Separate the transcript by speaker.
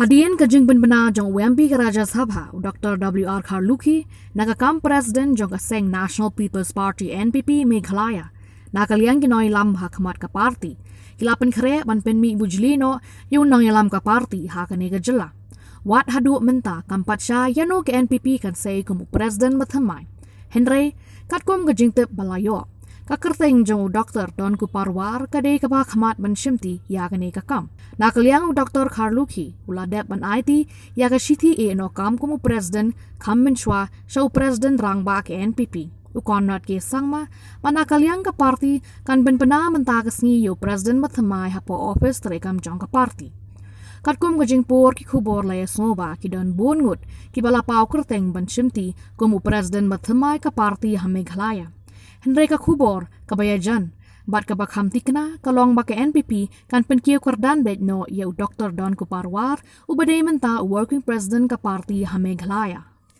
Speaker 1: Hadian kajing benbena jong WMP ke Raja Sabha, Dr. W. R. Kharluki, naga kam presiden jong Seng National People's Party NPP Meghalaya, naga liang kinoi lam hak mat ke parti, kilapan kere ban penmi ibu jilino yung nang lam ha ke parti hak nega jela. Wat hadu menta kampat sya yano ke NPP kan say kumuk presiden matamai. Henry, katkom kajing tip balayok ka kerteng jong doktor don ku parwar ka de ka ba khamat ban shimti ya ka ne ka kam na ka liang doktor kharluki ula de ban ai ti ya ka shithi e no kam ku mu president kham min shwa shau president rang ba ke npp u kon not ke sang ma ma na ka liang ka party kan ban pana man ta ka sngi yo president ma thamai hapo office tre kam jong ka party kat kum gajing por ki khubor lae soba ki don bon ngut ki bala pau kerteng ban shimti ku mu president ma thamai ka party ha me ghalaya Henry ka kubor, ka bayajan. Bat ka bak hamti kena, ka long bak NPP, kan pen kia kwardan bet no, yau Dr. Don Kuparwar, ubadai menta working president ka party hameg halaya.